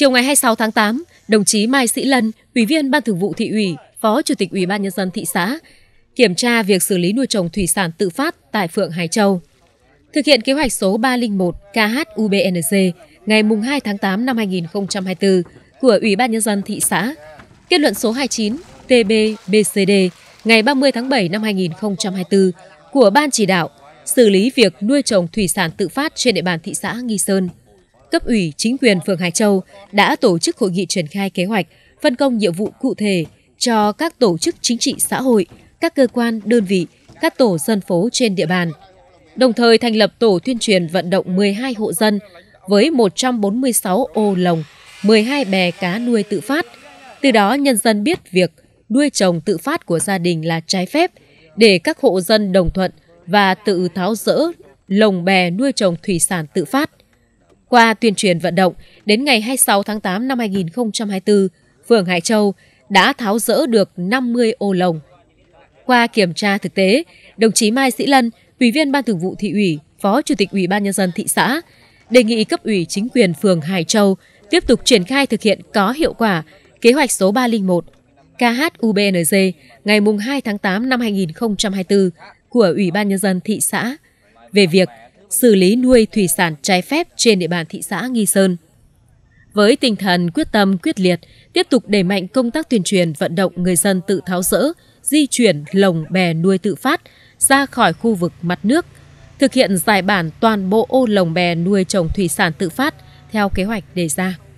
Chiều ngày 26 tháng 8, đồng chí Mai Sĩ Lân, Ủy viên Ban Thường vụ Thị ủy, Phó Chủ tịch Ủy ban Nhân dân thị xã, kiểm tra việc xử lý nuôi trồng thủy sản tự phát tại Phượng Hải Châu. Thực hiện kế hoạch số 301 KHUBNC ngày 2 tháng 8 năm 2024 của Ủy ban Nhân dân thị xã, kết luận số 29 TBBCD ngày 30 tháng 7 năm 2024 của Ban chỉ đạo xử lý việc nuôi trồng thủy sản tự phát trên địa bàn thị xã Nghi Sơn – cấp ủy chính quyền phường Hải Châu đã tổ chức hội nghị triển khai kế hoạch, phân công nhiệm vụ cụ thể cho các tổ chức chính trị xã hội, các cơ quan, đơn vị, các tổ dân phố trên địa bàn. Đồng thời thành lập tổ tuyên truyền vận động 12 hộ dân với 146 ô lồng, 12 bè cá nuôi tự phát. Từ đó nhân dân biết việc nuôi trồng tự phát của gia đình là trái phép để các hộ dân đồng thuận và tự tháo rỡ lồng bè nuôi trồng thủy sản tự phát. Qua tuyên truyền vận động, đến ngày 26 tháng 8 năm 2024, phường Hải Châu đã tháo rỡ được 50 ô lồng. Qua kiểm tra thực tế, đồng chí Mai Sĩ Lân, Ủy viên Ban Thường vụ Thị ủy, Phó Chủ tịch Ủy ban Nhân dân thị xã, đề nghị cấp ủy chính quyền phường Hải Châu tiếp tục triển khai thực hiện có hiệu quả kế hoạch số 301 KHUBNG ngày 2 tháng 8 năm 2024 của Ủy ban Nhân dân thị xã về việc xử lý nuôi thủy sản trái phép trên địa bàn thị xã Nghi Sơn. Với tinh thần quyết tâm quyết liệt, tiếp tục đẩy mạnh công tác tuyên truyền vận động người dân tự tháo rỡ, di chuyển lồng bè nuôi tự phát ra khỏi khu vực mặt nước, thực hiện giải bản toàn bộ ô lồng bè nuôi trồng thủy sản tự phát theo kế hoạch đề ra.